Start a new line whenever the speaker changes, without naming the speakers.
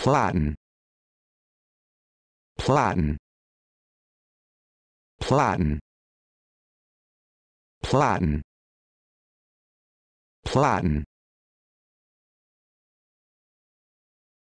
Platten. Platten. Platten. Platten. Platten.